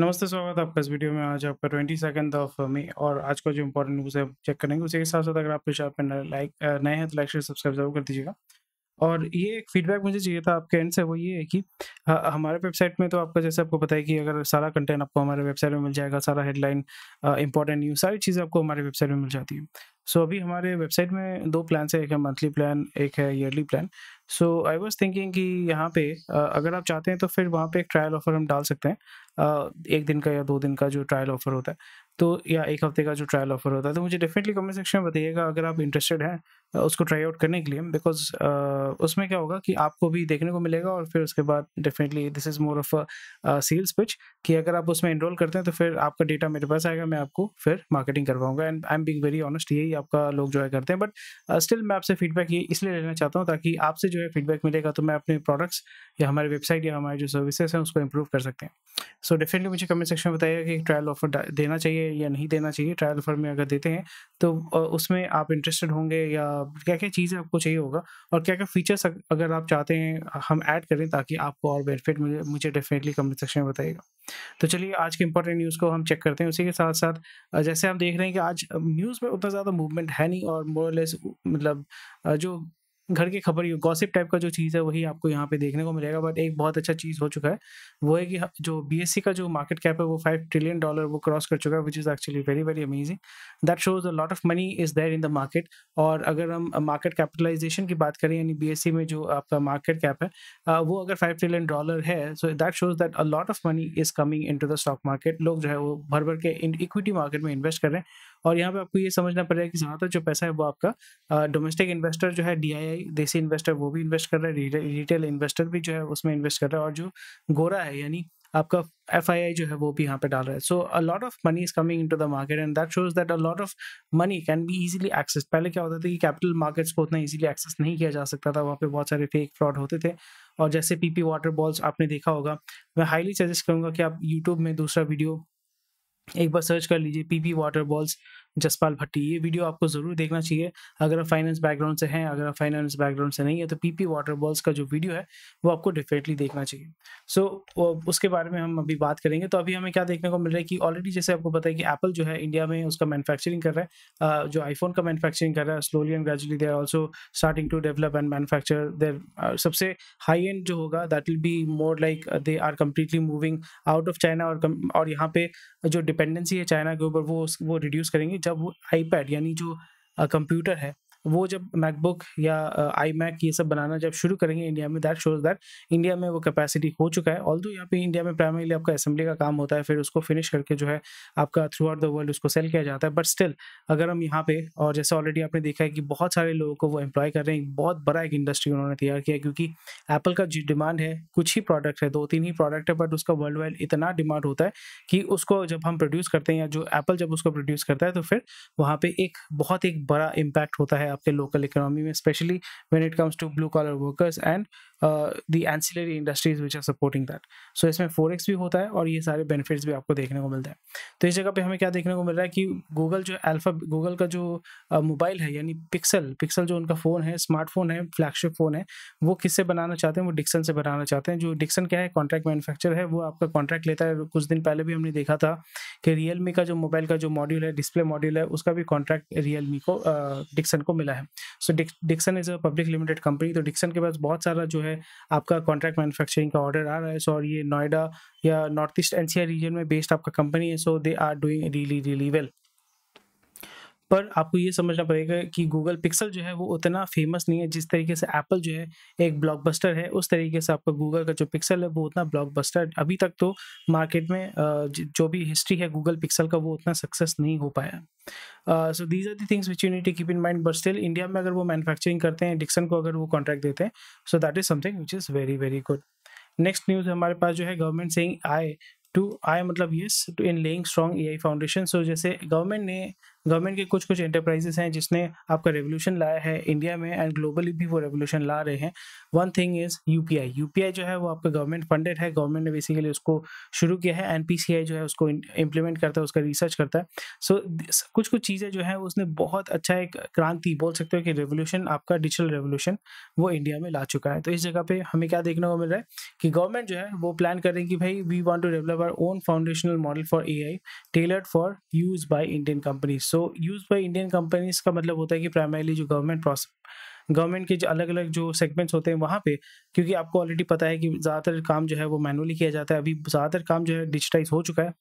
नमस्ते स्वागत है आपका इस वीडियो में आज आपका ट्वेंटी सेकंड ऑफ मे और आज का जो इम्पोर्टेंट न्यूज़ है चेक करेंगे उसी के साथ साथ अगर आप इस पे लाइक नए हैं तो लाइक शेयर सब्सक्राइब जरूर कर दीजिएगा और ये एक फीडबैक मुझे चाहिए था आपके एंड से वो ये है कि हमारे वेबसाइट में तो आपका जैसे आपको पता है कि अगर सारा कंटेंट आपको हमारे वेबसाइट में मिल जाएगा सारा हेडलाइन इंपॉर्टेंट न्यूज़ सारी चीज़ें आपको हमारे वेबसाइट में मिल जाती है सो अभी हमारे वेबसाइट में दो प्लान है एक है मंथली प्लान एक है yearly plan so I was thinking कि यहाँ पे अगर आप चाहते हैं तो फिर वहाँ पे एक ट्रायल ऑफर हम डाल सकते हैं एक दिन का या दो दिन का जो ट्रायल ऑफर होता है तो या एक हफ्ते का जो ट्रायल ऑफर होता है तो मुझे डेफिनेटली कमेंट सेक्शन में बताइएगा अगर आप इंटरेस्टेड हैं उसको ट्राई आउट करने के लिए बिकॉज उसमें क्या होगा कि आपको भी देखने को मिलेगा और फिर उसके बाद definitely this is more of sales pitch कि अगर आप उसमें इनरोल करते हैं तो फिर आपका डेटा मेरे पास आएगा मैं आपको फिर मार्केटिंग करवाऊंगा and I am being very honest यही आपका लोग जो है करते हैं बट स्टिल uh, मैं आपसे फीडबैक ये इसलिए लेना चाहता हूँ ताकि आपसे जो है फीडबैक मिलेगा तो मैं अपने प्रोडक्ट्स या हमारे वेबसाइट या हमारे जो सर्विसेज हैं उसको इम्प्रूव कर सकते हैं सो so, डेफिनेटली मुझे कमेंट सेक्शन में बताइएगा कि ट्रायल ऑफर देना चाहिए या नहीं देना चाहिए ट्रायल ऑफर में अगर देते हैं तो uh, उसमें आप इंटरेस्टेड होंगे या क्या क्या चीज़ें आपको चाहिए होगा और क्या क्या फीचर्स अगर आप चाहते हैं हम ऐड करें ताकि आपको और बेनिफिट मिले मुझे डेफिनेटली कमेंट सेक्शन में बताइएगा तो चलिए आज के इंपॉर्टेंट न्यूज़ को हम चेक करते हैं उसी के साथ साथ जैसे आप देख रहे हैं कि आज न्यूज़ में उतना ज़्यादा मूवमेंट है नहीं और मोरलेस मतलब जो घर की खबर गॉसिप टाइप का जो चीज़ है वही आपको यहाँ पे देखने को मिलेगा बट एक बहुत अच्छा चीज़ हो चुका है वो है कि जो बी का जो मार्केट कैप है वो फाइव ट्रिलियन डॉलर वो क्रॉस कर चुका है which is actually very very amazing that shows a lot of money is there in the market और अगर हम मार्केट कैपिटलाइजेशन की बात करें यानी बी में जो आपका मार्केट कैप है वो अगर फाइव ट्रिलियन डॉलर है so that shows that a lot of money is coming in the stock market लोग जो है वो भर भर के इक्विटी मार्केट में इन्वेस्ट कर रहे हैं और यहाँ पे आपको ये समझना पड़ेगा कि ज़्यादातर जो पैसा है वो आपका डोमेस्टिक इन्वेस्टर जो है डी देसी इन्वेस्टर वो भी इन्वेस्ट कर रहा है रिटेल इन्वेस्टर भी जो है उसमें इन्वेस्ट कर रहा है और जो गोरा है यानी आपका एफ जो है वो भी यहाँ पे डाल रहा है so a lot of money is coming in to the market and that shows that a lot of money can be easily access पहले क्या होता था कि कैपिटल मार्केट्स को उतना इजिली एक्सेस नहीं किया जा सकता था वहाँ पे बहुत सारे फेक फ्रॉड होते थे और जैसे पीपी वाटर बॉल्स आपने देखा होगा मैं हाईली सजेस्ट करूँगा कि आप यूट्यूब में दूसरा वीडियो एक बार सर्च कर लीजिए PP water balls Jaspal Bhatti ये वीडियो आपको ज़रूर देखना चाहिए अगर आप फाइनेंस बैकग्राउंड से हैं अगर आप फाइनेंस बैकग्राउंड से नहीं है तो पीपी वाटर बॉल्स का जो वीडियो है वो आपको डेफिनेटली देखना चाहिए सो so, उसके बारे में हम अभी बात करेंगे तो अभी हमें क्या देखने को मिल रहा है कि ऑलरेडी जैसे आपको पता है कि एप्पल जो है इंडिया में उसका मैनुफैक्चरिंग कर रहा है जो आईफोन का मैनुफैक्चरिंग कर रहा है slowly and gradually they're also starting to develop and manufacture there सबसे हाई एंड जो होगा that will be more like they are completely moving out of China और और यहाँ पे जो डिपेंडेंसी है चाइना के ऊपर वो वो रिड्यूस करेंगे जब आईपैड यानी जो कंप्यूटर है वो जब मैकबुक या आई मैक ये सब बनाना जब शुरू करेंगे इंडिया में दैट शोज दैट इंडिया में वो कैपेसिटी हो चुका है ऑल दो यहाँ पे इंडिया में प्राइमरीली आपका असेंबली का काम होता है फिर उसको फिनिश करके जो है आपका थ्रू आउट द वर्ल्ड उसको सेल किया जाता है बट स्टिल अगर हम यहाँ पे और जैसे ऑलरेडी आपने देखा है कि बहुत सारे लोगों को वो एम्प्लॉय कर रहे हैं बहुत बड़ा एक इंडस्ट्री उन्होंने तैयार किया क्योंकि एप्पल का जो डिमांड है कुछ ही प्रोडक्ट है दो तीन ही प्रोडक्ट है बट उसका वर्ल्ड वाइड इतना डिमांड होता है कि उसको जब हम प्रोड्यूस करते हैं या जो एप्पल जब उसको प्रोड्यूस करता है तो फिर वहाँ पर एक बहुत एक बड़ा इम्पैक्ट होता है आपके लोकल इकोनॉमी में specially when it comes to blue collar workers and the ancillary industries which are supporting that so इसमें फोर भी होता है और ये सारे बेनिफिट्स भी आपको देखने को मिलते हैं तो इस जगह पर हमें क्या देखने को मिल रहा है कि गूगल जो अल्फा गूगल का जो मोबाइल uh, है यानी पिक्सल पिक्सल जो उनका फ़ोन है स्मार्टफोन है फ्लैगशिप फ़ोन है वो किससे बनाना चाहते हैं वो डिक्सन से बनाना चाहते हैं जो डिक्सन क्या है कॉन्ट्रैक्ट मैनुफैक्चर है वो आपका कॉन्ट्रैक्ट लेता है कुछ दिन पहले भी हमने देखा था कि रियल का जो मोबाइल का जो मॉड्यूल है डिस्प्ले मॉड्यूल है उसका भी कॉन्ट्रैक्ट रियल को डिक्सन uh, को मिला है so Dixon is a public limited company तो डिक्सन के पास बहुत सारा जो है आपका कॉन्ट्रैक्ट मैन्युफैक्चरिंग का ऑर्डर आ रहा है सो और ये नोएडा या नॉर्थ ईस्ट एनसीआर रीजन में बेस्ड आपका कंपनी है so they are doing really really well पर आपको ये समझना पड़ेगा कि गूगल पिक्सल जो है वो उतना फेमस नहीं है जिस तरीके से एप्पल जो है एक ब्लॉकबस्टर है उस तरीके से आपका गूगल का जो पिक्सल है वो उतना ब्लॉकबस्टर अभी तक तो मार्केट में जो भी हिस्ट्री है गूगल पिक्सल का वो उतना सक्सेस नहीं हो पाया so these are the things which you need to keep in mind but still India में अगर वो मैनुफैक्चरिंग करते हैं डिक्सन को अगर वो कॉन्ट्रैक्ट देते हैं so that is something which is very very good next news हमारे पास जो है government saying aye to AI मतलब yes to in laying strong A I foundation so जैसे गवर्नमेंट ने गवर्नमेंट के कुछ कुछ इंटरप्राइजेस हैं जिसने आपका रेवोल्यूशन लाया है इंडिया में एंड ग्लोबली भी वो रेवोल्यूशन ला रहे हैं one thing is U P I U P I जो है वो आपका गवर्नमेंट फंडेड है गवर्नमेंट ने बेसिकली उसको शुरू किया है एंड पी सी आई जो है उसको इम्प्लीमेंट करता है उसका रिसर्च करता है सो so, कुछ कुछ चीज़ें जो है उसने बहुत अच्छा एक क्रांति बोल सकते हो कि रेवोल्यूशन आपका डिजिटल रेवोल्यूशन वो इंडिया में ला चुका है तो इस जगह पर हमें क्या देखने को मिल रहा है कि गवर्नमेंट जो है वो प्लान कर रही है कि भाई we want to develop our own foundational model for A I for use by Indian companies so use by Indian companies का मतलब होता है कि प्राइमरीली जो गवर्नमेंट गवर्नमेंट के जो अलग अलग जो सेगमेंट्स होते हैं वहाँ पे क्योंकि आपको ऑलरेडी पता है कि ज़्यादातर काम जो है वो मैनुअली किया जाता है अभी ज़्यादातर काम जो है डिजिटाइज हो चुका है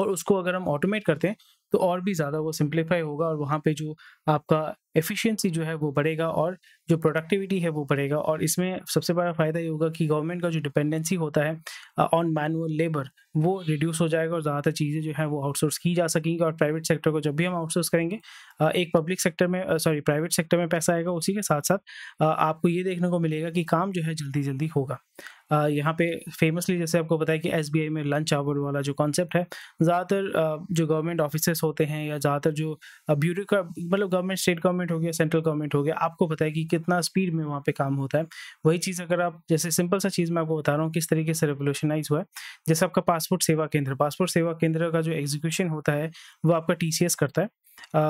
और उसको अगर हम ऑटोमेट करते हैं तो और भी ज़्यादा वो सिंप्लीफाई होगा और वहाँ पे जो आपका एफिशिएंसी जो है वो बढ़ेगा और जो प्रोडक्टिविटी है वो बढ़ेगा और इसमें सबसे बड़ा फ़ायदा ये होगा कि गवर्नमेंट का जो डिपेंडेंसी होता है ऑन मैनुअल लेबर वो रिड्यूस हो जाएगा और ज़्यादातर चीज़ें जो है वो आउटसोर्स की जा सकेंगी और प्राइवेट सेक्टर को जब भी हम आउटसोर्स करेंगे एक पब्लिक सेक्टर में सॉरी प्राइवेट सेक्टर में पैसा आएगा उसी के साथ साथ आपको ये देखने को मिलेगा कि काम जो है जल्दी जल्दी होगा यहाँ पे फेमसली जैसे आपको पता है कि एस में लंच आवर वाला जो कॉन्सेप्ट है ज़्यादातर जो गवर्नमेंट ऑफिसर्स होते हैं या ज़्यादातर जो ब्यूरो मतलब गवर्नमेंट स्टेट गवर्नमेंट गवर्नमेंट हो गया सेंट्रल गवर्नमेंट हो गया आपको पता है कि कितना स्पीड में वहाँ पे काम होता है वही चीज़ अगर आप जैसे सिंपल सा चीज़ मैं आपको बता रहा हूँ किस तरीके से रेवोल्यूशनाइज हुआ है जैसे आपका पासपोर्ट सेवा केंद्र पासपोर्ट सेवा केंद्र का जो एग्जीक्यूशन होता है वो आपका टी करता है Uh,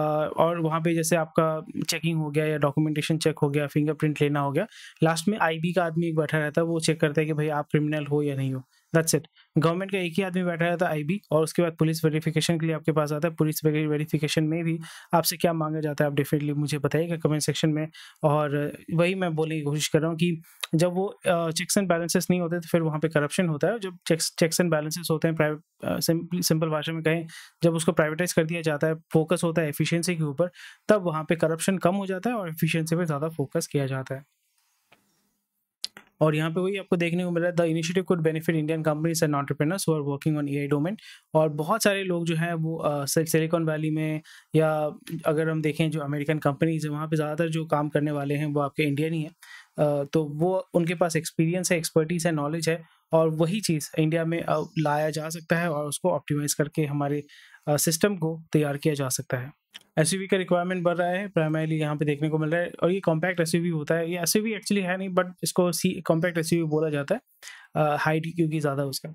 और वहाँ पे जैसे आपका चेकिंग हो गया या डॉक्यूमेंटेशन चेक हो गया फिंगरप्रिंट लेना हो गया लास्ट में आईबी का आदमी एक बैठा रहता है वो चेक करता है कि भाई आप क्रिमिनल हो या नहीं हो दैट्स इट गवर्नमेंट का एक ही आदमी बैठा रहता है आईबी और उसके बाद पुलिस वेरिफिकेशन के लिए आपके पास आता है पुलिस वेरिफिकेशन में भी आपसे क्या मांगा जाता है आप डेफिनेटली मुझे बताइएगा कमेंट सेक्शन में और वही मैं बोलने की कोशिश कर रहा हूँ कि जब वो चेक्स एंड बैलेंसेस नहीं होते तो फिर वहाँ पर करप्शन होता है जब चेक्स चेक्स एंड बैलेंसेस होते हैं प्राइवेट सिंपल भाषा में कहें जब उसको प्राइवेटाइज कर दिया जाता है फोकस होता है एफिशियंसी के ऊपर तब वहाँ पर करप्शन कम हो जाता है और एफिशियंसी पर ज़्यादा फोकस किया जाता है और यहाँ पे वही आपको देखने को मिल रहा है the initiative could benefit Indian companies and entrepreneurs who are working on AI domain और बहुत सारे लोग जो हैं वो सिलिकॉन uh, वैली में या अगर हम देखें जो अमेरिकन कंपनीज है वहाँ पर ज़्यादातर जो काम करने वाले हैं वो आपके इंडियन ही हैं uh, तो वो उनके पास एक्सपीरियंस है एक्सपर्टीज है नॉलेज है और वही चीज़ इंडिया में लाया जा सकता है और उसको ऑप्टिमाइज़ करके हमारे सिस्टम को तैयार किया जा सकता है एस का रिक्वायरमेंट बढ़ रहा है प्राइमरीली यहाँ पे देखने को मिल रहा है और ये कॉम्पैक्ट एस होता है ये एस एक्चुअली है नहीं बट इसको सी कॉम्पैक्ट एस बोला जाता है हाइट क्योंकि ज़्यादा उसका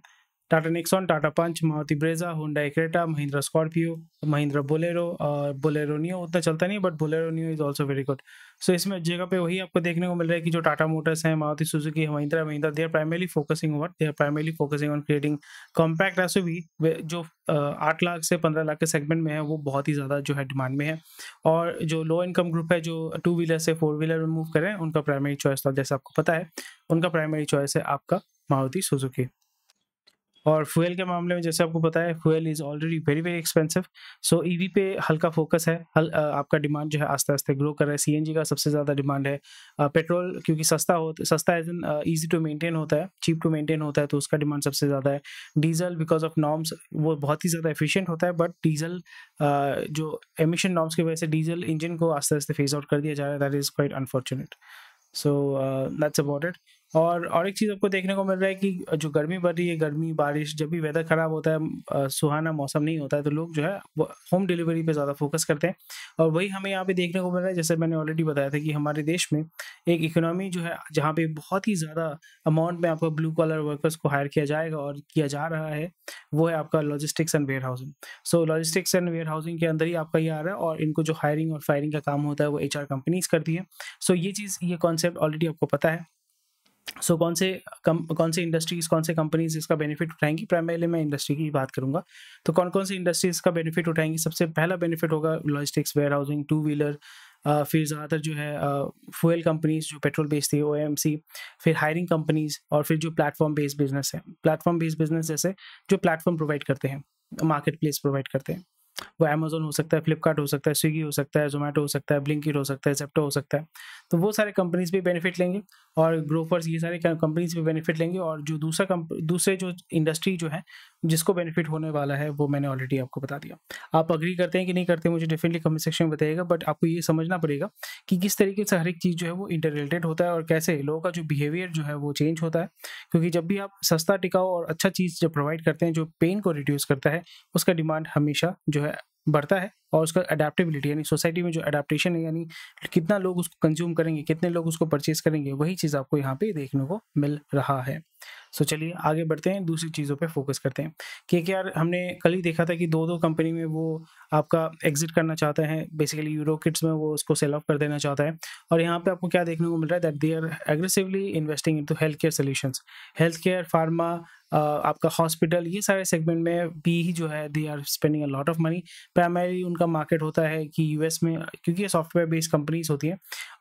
Tata Nexon Tata Punch Maruti Brezza Honda Creta Mahindra Scorpio Mahindra Bolero और बोलेरो नियो उतना चलता नहीं but Bolero Neo is also very good so इसमें जगह पे वही आपको देखने को मिल रहा है कि जो टाटा मोटर्स हैं Maruti Suzuki Mahindra Mahindra they are primary focusing what they are primary focusing on creating compact भी जो आठ लाख से पंद्रह लाख के सेगमेंट में है वो बहुत ही ज़्यादा जो है डिमांड में है और जो लो इनकम ग्रुप है जो टू व्हीलर से फोर व्हीलर में मूव करें उनका प्राइमरी चॉइस था जैसे आपको पता है उनका प्राइमरी चॉइस है आपका मारुति सुजुकी और फ्यूल के मामले में जैसे आपको पता है fuel is already very very expensive so EV पे हल्का फोकस है हल, आपका डिमांड जो है आस्ते आस्ते ग्रो कर रहा है सीएनजी का सबसे ज़्यादा डिमांड है पेट्रोल क्योंकि सस्ता हो सस्ता as an easy to maintain होता है चीप टू मेंटेन होता है तो उसका डिमांड सबसे ज़्यादा है डीजल बिकॉज ऑफ नॉर्म्स वो बहुत ही ज़्यादा एफिशियंट होता है बट डीजल जो एमिशन नॉर्म्स की वजह से डीजल इंजन को आस्ते आस्ते फेज आउट कर दिया जा रहा है that is quite unfortunate so that's about it और और एक चीज़ आपको देखने को मिल रहा है कि जो गर्मी बढ़ रही है गर्मी बारिश जब भी वेदर ख़राब होता है सुहाना मौसम नहीं होता है तो लोग जो है होम डिलीवरी पे ज़्यादा फोकस करते हैं और वही हमें यहाँ पे देखने को मिल रहा है जैसे मैंने ऑलरेडी बताया था कि हमारे देश में एक इकोनॉमी जो है जहाँ पर बहुत ही ज़्यादा अमाउंट में आपको ब्लू कॉलर वर्कर्स को हायर किया जाएगा और किया जा रहा है वो है आपका logistics and warehousing so logistics and warehousing के अंदर ही आपका ये आ रहा है और इनको जो हायरिंग और फायरिंग का काम होता है वो एच कंपनीज करती है सो ये चीज़ ये कॉन्सेप्ट ऑलरेडी आपको पता है सो so, कौन से कम कौन से इंडस्ट्रीज कौन से कंपनीज इसका बेनिफिट उठाएंगी प्राइमरीली मैं इंडस्ट्री की बात करूंगा तो कौन कौन सी इंडस्ट्रीज का बेनिफिट उठाएंगी सबसे पहला बेनिफिट होगा logistics warehousing two wheeler फिर ज़्यादातर जो है फ्यूल कंपनीज जो पेट्रोल बेस्ड थी ओ फिर हायरिंग कंपनीज और फिर जो प्लेटफॉर्म बेस्ड बिजनेस है प्लेटफॉर्म बेस्ड बिजनेस जैसे जो प्लेटफॉर्म प्रोवाइड करते हैं मार्केट प्लेस प्रोवाइड करते हैं वो अमेजोन हो सकता है फ्लिपकार्ट हो सकता है स्विगी हो सकता है जोमेटो हो सकता है ब्लिंकिट हो सकता है जेप्टो हो सकता है तो वो सारे कंपनीज भी बेनिफिट लेंगे और ग्रोफर्स हम्म। ये सारे कंपनीज भी बेनिफिट लेंगे और जो दूसरा दूसरे जो इंडस्ट्री जो है जिसको बेनिफिट होने वाला है वो मैंने ऑलरेडी आपको बता दिया आप अग्री करते हैं कि नहीं करते मुझे डेफिनेटली कमेंट सेक्शन में बताइएगा बट आपको ये समझना पड़ेगा कि किस तरीके से हर एक चीज़ जो है वो इंटर रिलेटेड होता है और कैसे लोगों का जो बिहेवियर जो है वो चेंज होता है क्योंकि जब भी आप सस्ता टिकाऊ और अच्छा चीज़ जब प्रोवाइड करते हैं जो पेन को रिड्यूस करता है उसका डिमांड हमेशा जो है बढ़ता है और उसका अडेप्टेबिलिटी यानी सोसाइटी में जो अडेप्टेशन है यानी कितना लोग उसको कंज्यूम करेंगे कितने लोग उसको परचेज करेंगे वही चीज़ आपको यहाँ पे देखने को मिल रहा है सो so, चलिए आगे बढ़ते हैं दूसरी चीज़ों पे फोकस करते हैं के के आर हमने कल ही देखा था कि दो दो कंपनी में वो आपका एग्जिट करना चाहता है बेसिकली यूरो किट्स में वो उसको सेल ऑफ कर देना चाहता है और यहाँ पे आपको क्या देखने को मिल रहा है that they are aggressively investing into health care solutions health care pharma आपका हॉस्पिटल ये सारे सेगमेंट में भी ही जो है they are spending a lot of money primary उनका उनका मार्केट होता है कि यूएस में क्योंकि ये सॉफ्टवेयर बेस्ड कंपनीज होती हैं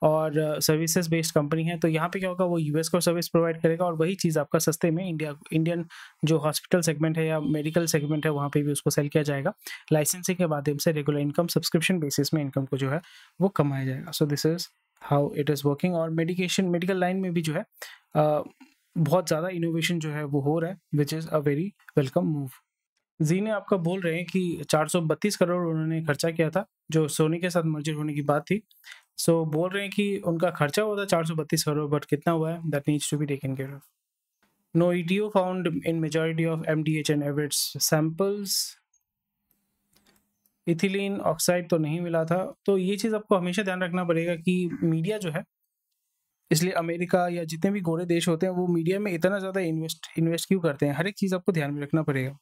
और सर्विसेज बेस्ड कंपनी है तो यहाँ पे क्या होगा वो यूएस को सर्विस प्रोवाइड करेगा और वही चीज़ आपका सस्ते में इंडिया इंडियन जो हॉस्पिटल सेगमेंट है या मेडिकल सेगमेंट है वहाँ पर भी उसको सेल किया जाएगा लाइसेंसिंग के माध्यम से रेगुलर इनकम सब्सक्रिप्शन बेसिस में इनकम को जो है वो कमाया जाएगा so this is how it is working और मेडिकेशन मेडिकल लाइन में भी जो है uh, बहुत ज़्यादा इनोवेशन जो है वो हो रहा है which is a very welcome move जी ने आपका बोल रहे हैं कि 432 करोड़ उन्होंने खर्चा किया था जो सोनी के साथ मर्जर होने की बात थी सो so, बोल रहे हैं कि उनका खर्चा हुआ था 432 करोड़ बट कितना हुआ है that needs to be taken care of found in majority of M D H and Everett's samples ethylene oxide तो नहीं मिला था तो ये चीज़ आपको हमेशा ध्यान रखना पड़ेगा कि मीडिया जो है इसलिए अमेरिका या जितने भी गोरे देश होते हैं वो मीडिया में इतना ज़्यादा इन्वेस्ट इन्वेस्ट क्यों करते हैं हर एक चीज़ आपको ध्यान में रखना पड़ेगा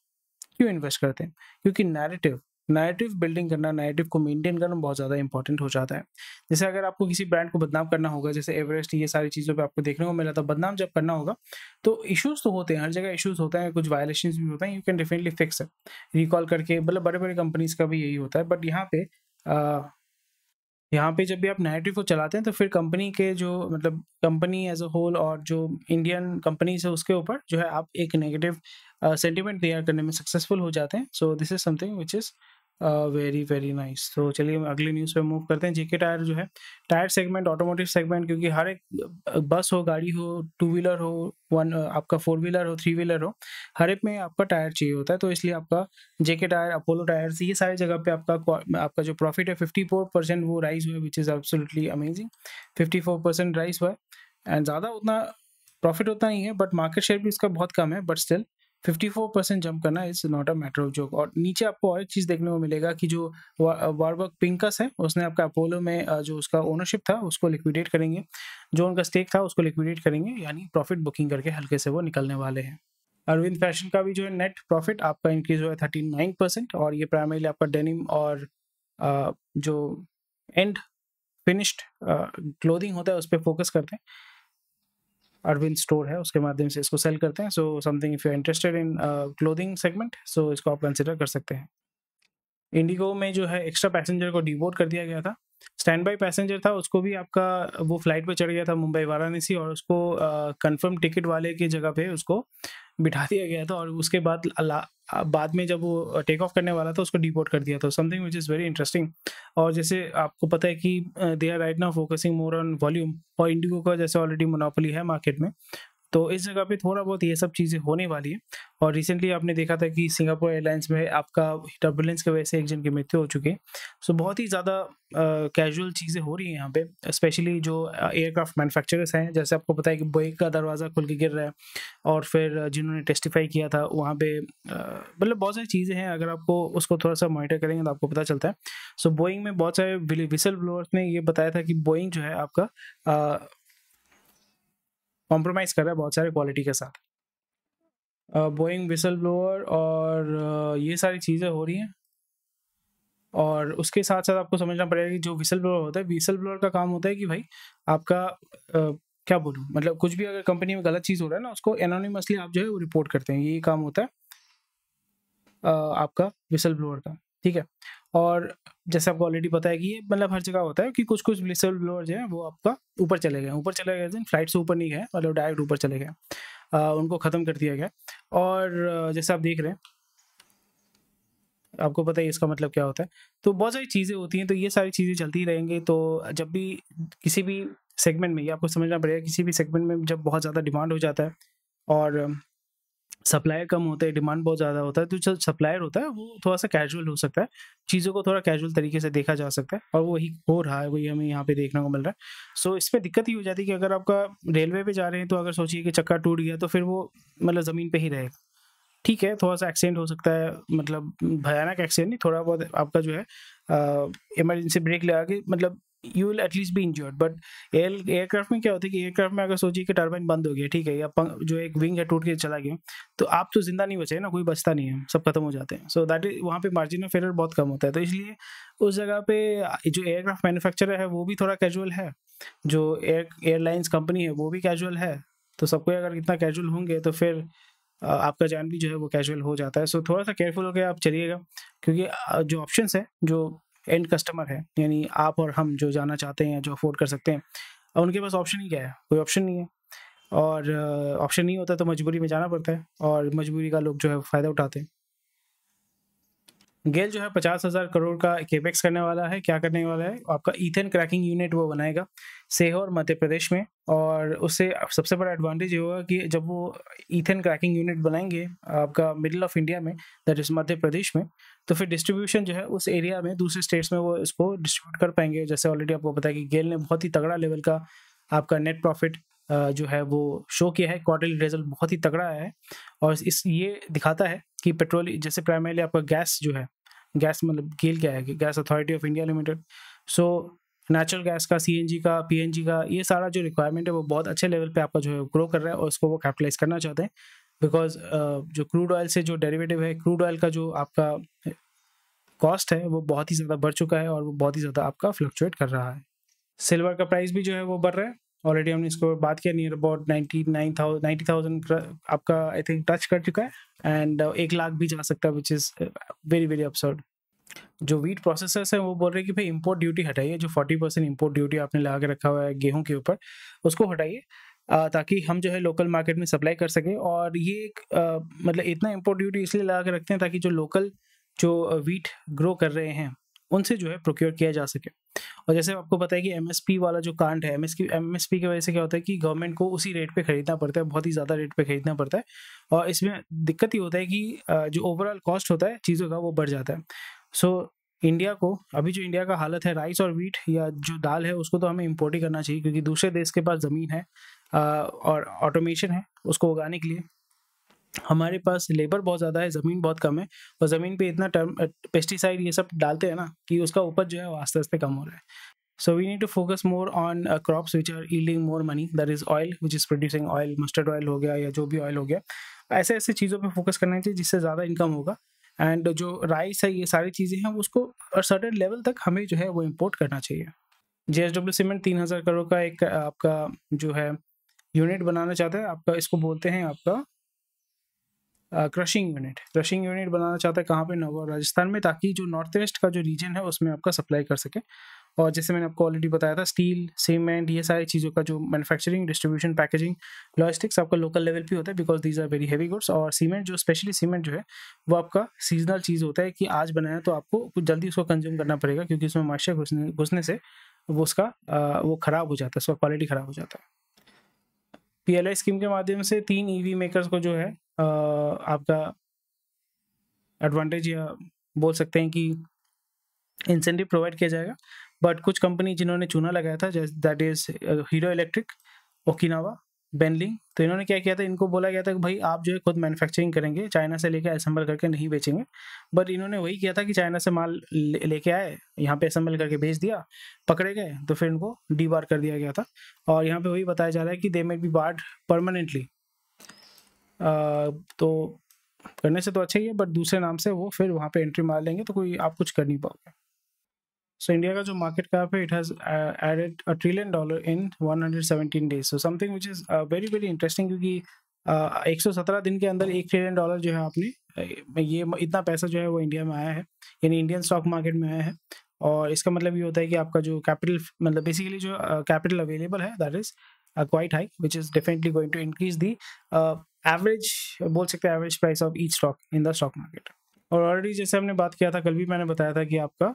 क्यों इन्वेस्ट करते हैं क्योंकि नैरेटिव नैरेटिव बिल्डिंग करना नैरेटिव को मेंटेन करना बहुत ज़्यादा इंपॉर्टेंट हो जाता है जैसे अगर आपको किसी ब्रांड को बदनाम करना होगा जैसे एवरेस्ट ये सारी चीज़ों पे आपको देखने को मिला था बदनाम जब करना होगा तो इश्यूज तो होते हैं हर जगह इश्यूज होते हैं कुछ वायलेशन भी होते हैं यू कैन डेफिनेटली फिक्स है रिकॉल करके मतलब बड़े बड़े कंपनीज का भी यही होता है बट यहाँ पे यहाँ पे जब भी आप नैरेटिव को चलाते हैं तो फिर कंपनी के जो मतलब कंपनी एज अ होल और जो इंडियन कंपनीज है उसके ऊपर जो है आप एक नेगेटिव सेंटिमेंट तैयार करने में सक्सेसफुल हो जाते हैं so this is something which is very very nice तो चलिए अगली न्यूज़ पे मूव करते हैं जेके टायर जो है टायर सेगमेंट ऑटोमोटिव सेगमेंट क्योंकि हर एक बस हो गाड़ी हो टू व्हीलर हो वन आपका फोर व्हीलर हो थ्री व्हीलर हो हर एक में आपका टायर चाहिए होता है तो इसलिए आपका जेके टायर अपोलो टायर्स ये सारी जगह पे आपका आपका जो प्रॉफिट है फिफ्टी फोर परसेंट वो राइज हुआ which is absolutely amazing fifty four percent rise हुआ है एंड ज़्यादा उतना प्रॉफिट उतना ही है बट मार्केट शेयर भी उसका बहुत कम है बट स्टिल 54 परसेंट जम्प करना is not a matter of joke और नीचे आपको और एक चीज़ देखने को मिलेगा कि जो वारबर्ग पिंकस है उसने आपका अपोलो में जो उसका ओनरशिप था उसको लिक्विडेट करेंगे जो उनका स्टेक था उसको लिक्विडेट करेंगे यानी प्रॉफिट बुकिंग करके हल्के से वो निकलने वाले हैं अरविंद फैशन का भी जो है नेट प्रॉफिट आपका इंक्रीज हुआ है थर्टी नाइन परसेंट और ये प्राइमरीली आपका डेनिम और जो एंड फिनिश्ड क्लोथिंग होता है उस पर फोकस करते हैं अरविंद स्टोर है उसके माध्यम से इसको सेल करते हैं so something if you interested in clothing segment so इसको आप कंसिडर कर सकते हैं इंडिगो में जो है एक्स्ट्रा पैसेंजर को डिबोर्ड कर दिया गया था स्टैंड बाई पैसेंजर था उसको भी आपका वो फ्लाइट पर चढ़ गया था मुंबई वाराणसी और उसको कंफर्म uh, टिकट वाले की जगह पे उसको बिठा दिया गया था और उसके बाद बाद में जब वो टेक ऑफ करने वाला था उसको डिपोर्ट कर दिया था something which is very interesting और जैसे आपको पता है कि they are right now focusing more on volume और इंडिगो का जैसे ऑलरेडी मोनोपोली है मार्केट में तो इस जगह पे थोड़ा बहुत ये सब चीज़ें होने वाली है और रिसेंटली आपने देखा था कि सिंगापुर एयरलाइंस में आपका टर्बुलेंस की वजह से एक जन की मृत्यु हो चुकी है सो बहुत ही ज़्यादा कैजुअल चीज़ें हो रही हैं यहाँ पे स्पेशली जो एयरक्राफ्ट मैन्युफैक्चरर्स हैं जैसे आपको पता है कि बोइंग का दरवाज़ा खुल के गिर रहा है और फिर जिन्होंने टेस्टिफाई किया था वहाँ पे मतलब बहुत सारी चीज़ें हैं अगर आपको उसको थोड़ा सा मॉनिटर करेंगे तो आपको पता चलता है सो बोइंग में बहुत सारे विसल ब्लोअर्स ने ये बताया था कि बोइंग जो है आपका कॉम्प्रोमाइज़ कर रहा है बहुत सारे क्वालिटी के साथ बोइंग विसल ब्लोअर और uh, ये सारी चीज़ें हो रही हैं और उसके साथ साथ आपको समझना पड़ेगा कि जो विसल ब्लोअर होता है विसल ब्लोअर का काम होता है कि भाई आपका uh, क्या बोलूँ मतलब कुछ भी अगर कंपनी में गलत चीज़ हो रहा है ना उसको एनोनिमसली आप जो है वो रिपोर्ट करते हैं यही काम होता है आपका विसल ब्लोअर का ठीक है और जैसे आपको ऑलरेडी पता है कि ये मतलब हर जगह होता है कि कुछ कुछ विसल ब्लोअर जो है वो आपका ऊपर चले गए ऊपर चले गए फ्लाइट से ऊपर नहीं गए मतलब डायरेक्ट ऊपर चले गए उनको ख़त्म कर दिया गया और जैसे आप देख रहे हैं आपको पता है इसका मतलब क्या होता है तो बहुत सारी चीज़ें होती हैं तो ये सारी चीज़ें चलती रहेंगी तो जब भी किसी भी सेगमेंट में ये आपको समझना पड़ेगा किसी भी सेगमेंट में जब बहुत ज़्यादा डिमांड हो जाता है और सप्लायर कम होता है डिमांड बहुत ज़्यादा होता है तो जो सप्लायर होता है वो थोड़ा सा कैजुअल हो सकता है चीज़ों को थोड़ा कैजुअल तरीके से देखा जा सकता है और वही हो रहा है वही हमें यहाँ पे देखने को मिल रहा है सो इसमें दिक्कत ही हो जाती है कि अगर आपका रेलवे पे जा रहे हैं तो अगर सोचिए कि चक्का टूट गया तो फिर वो मतलब ज़मीन पर ही रहेगा ठीक है थोड़ा सा एक्सीडेंट हो सकता है मतलब भयानक एक्सीडेंट नहीं थोड़ा बहुत आपका जो है इमरजेंसी ब्रेक लगा के मतलब यू विल एटलीस्ट भी इंजर्ड बट एयर एयरक्राफ्ट में क्या होता है कि एयरक्राफ्ट में अगर सोचिए कि टर्बाइन बंद हो गया ठीक है या जो एक विंग है टूट के चला गया तो आप तो जिंदा नहीं बचे ना कोई बचता नहीं है सब खत्म हो जाते हैं सो दैट इज वहाँ पे मार्जिन ऑफ एरर बहुत कम होता है तो इसलिए उस जगह पे जो एयरक्राफ्ट मैन्युफैक्चरर है वो भी थोड़ा कैजुअल है जो एयर एयरलाइंस कंपनी है वो भी कैजुअल है तो सबको अगर इतना कैजुअल होंगे तो फिर आपका जान भी जो है वो कैजुअल हो जाता है सो थोड़ा सा केयरफुल होकर आप चलिएगा क्योंकि जो ऑप्शंस है जो एंड कस्टमर है यानी आप और हम जो जाना चाहते हैं जो अफोर्ड कर सकते हैं अब उनके पास ऑप्शन ही क्या है कोई ऑप्शन नहीं है और ऑप्शन नहीं होता तो मजबूरी में जाना पड़ता है और मजबूरी का लोग जो है फ़ायदा उठाते हैं गेल जो है पचास हज़ार करोड़ का केपेक्स करने वाला है क्या करने वाला है आपका ईथन क्रैकिंग यूनिट वो बनाएगा सेहोर मध्य प्रदेश में और उससे सबसे बड़ा एडवांटेज ये होगा कि जब वो ईथन क्रैकिंग यूनिट बनाएंगे आपका मिडिल ऑफ इंडिया में दैट इज़ मध्य प्रदेश में तो फिर डिस्ट्रीब्यूशन जो है उस एरिया में दूसरे स्टेट्स में वो इसको डिस्ट्रीब्यूट कर पाएंगे जैसे ऑलरेडी आपको पता है कि गेल ने बहुत ही तगड़ा लेवल का आपका नेट प्रॉफिट जो है वो शो किया है क्वार्टरली रिजल्ट बहुत ही तगड़ा है और इस ये दिखाता है कि पेट्रोल जैसे प्राइमरली आपका गैस जो है गैस मतलब गेल क्या है gas authority of India limited so natural gas का सी का पी का ये सारा जो रिक्वायरमेंट है वो बहुत अच्छे लेवल पे आपका जो है ग्रो कर रहा है और उसको वो कैपिटलाइज करना चाहते हैं बिकॉज uh, जो क्रूड ऑयल से जो डेरिवेटिव है क्रूड ऑयल का जो आपका कॉस्ट है वो बहुत ही ज़्यादा बढ़ चुका है और वो बहुत ही ज़्यादा आपका फ्लक्चुएट कर रहा है सिल्वर का प्राइस भी जो है वो बढ़ रहा है ऑलरेडी हमने इसको बात किया near about ninety nine thousand ninety thousand आपका आई थिंक टच कर चुका है एंड uh, एक लाख भी जा सकता है which is very very absurd जो वीट प्रोसेसर्स हैं वो बोल रहे हैं कि भाई इम्पोर्ट ड्यूटी हटाइए जो फोर्टी परसेंट इम्पोर्ट ड्यूटी आपने लगा के रखा हुआ है गेहूं के ऊपर उसको हटाइए ताकि हम जो है लोकल मार्केट में सप्लाई कर सकें और ये एक मतलब इतना इम्पोर्ट ड्यूटी इसलिए लगा के रखते हैं ताकि जो लोकल जो वीट ग्रो कर रहे हैं उनसे जो है प्रोक्योर किया जा सके और जैसे आपको पता है कि एमएसपी वाला जो कांड है एमएसपी एमएसपी की वजह से क्या होता है कि गवर्नमेंट को उसी रेट पे खरीदना पड़ता है बहुत ही ज़्यादा रेट पे खरीदना पड़ता है और इसमें दिक्कत ये होता है कि जो ओवरऑल कॉस्ट होता है चीज़ों का वो बढ़ जाता है सो इंडिया को अभी जो इंडिया का हालत है राइस और वीट या जो दाल है उसको तो हमें इम्पोर्ट ही करना चाहिए क्योंकि दूसरे देश के पास ज़मीन है और ऑटोमेशन है उसको उगाने के लिए हमारे पास लेबर बहुत ज़्यादा है ज़मीन बहुत कम है और ज़मीन पे इतना टर्म पेस्टिसाइड ये सब डालते हैं ना कि उसका उपज जो है वो आस्ते आस्ते कम हो रहा है so we need to focus more on crops which are yielding more money that is oil which is producing oil mustard oil हो गया या जो भी ऑयल हो गया ऐसे ऐसे चीज़ों पर फोकस करना चाहिए जिससे ज़्यादा इनकम होगा एंड जो राइस है ये सारी चीज़ें हैं उसको सर्टन लेवल तक हमें जो है वो इम्पोर्ट करना चाहिए जे एस डब्ल्यू सीमेंट तीन हज़ार करोड़ का एक आपका जो है यूनिट बनाना चाहता है आपका इसको बोलते हैं आपका क्रशिंग यूनिट क्रशिंग यूनिट बनाना चाहता है कहाँ पे नवा राजस्थान में ताकि जो नॉर्थ वेस्ट का जो रीजन है उसमें आपका सप्लाई कर सके और जैसे मैंने आपको ऑलरेडी बताया था स्टील सीमेंट ये सारी चीज़ों का जो मैन्युफैक्चरिंग डिस्ट्रीब्यूशन पैकेजिंग लॉजिस्टिक्स आपका लोकल लेवल पे होता है because these are very heavy goods और सीमेंट जो स्पेशली सीमेंट जो है वो आपका सीजनल चीज़ होता है कि आज बनाया तो आपको कुछ जल्दी उसको कंज्यूम करना पड़ेगा क्योंकि उसमें मॉइस्चर घुसने घुसने से वो उसका वो ख़राब हो जाता है उसका क्वालिटी ख़राब हो जाता है पीएलआई स्कीम के माध्यम से तीन ईवी e मेकर्स को जो है आ, आपका एडवांटेज या बोल सकते हैं कि इंसेंटिव प्रोवाइड किया जाएगा बट कुछ कंपनी जिन्होंने चूना लगाया था that is Hero Electric Okinawa Benly तो इन्होंने क्या किया था इनको बोला गया था कि भाई आप जो है खुद मैन्युफैक्चरिंग करेंगे चाइना से लेके असेंबल करके नहीं बेचेंगे बट इन्होंने वही किया था कि चाइना से माल लेके आए यहाँ पे असेंबल करके भेज दिया पकड़े गए तो फिर इनको डी बार कर दिया गया था और यहाँ पे वही बताया जा रहा है कि they may be barred permanently तो करने से तो अच्छा ही है बट दूसरे नाम से वो फिर वहाँ पर एंट्री मार लेंगे तो कोई आप कुछ कर नहीं पाओगे सो इंडिया का जो मार्केट कैप है it has added a trillion dollar in 117 days so something which is very very interesting क्योंकि uh, एक सौ सत्रह दिन के अंदर एक ट्रिलियन डॉलर जो है आपने uh, ये इतना पैसा जो है वो इंडिया में आया है यानी इंडियन स्टॉक मार्केट में आया है और इसका मतलब ये होता है कि आपका जो कैपिटल मतलब बेसिकली जो कैपिटल uh, अवेलेबल है that is quite high which is definitely going to increase the average बोल सकते हैं average price of each stock in the stock market और ऑलरेडी जैसे हमने बात किया था कल भी मैंने बताया था कि आपका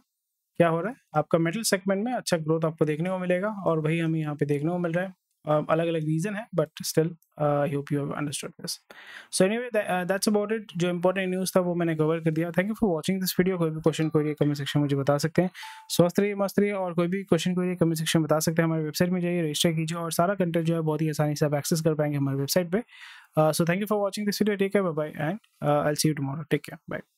क्या हो रहा है आपका मेटल सेगमेंट में अच्छा ग्रोथ आपको देखने को मिलेगा और वही हमें यहाँ पे देखने को मिल रहा है अलग अलग रीजन है but still I hope you understood this so anyway that's about it जो इंपॉर्टेंट न्यूज़ था वो मैंने कवर कर दिया thank you for watching this video कोई भी क्वेश्चन कोई कमेंट सेक्शन मुझे बता सकते हैं स्वस्थ रहिए मस्त रहिए और कोई भी क्वेश्चन कोई कमेंट सेक्शन बता सकते हैं हमारे वेबसाइट में जाइए रजिस्टर कीजिए और सारा कंटेंट जो है बहुत ही आसानी से आप एक्सेस कर पाएंगे हमारे वेबसाइट पर so thank you for watching this video take care bye and I see you tomorrow take care bye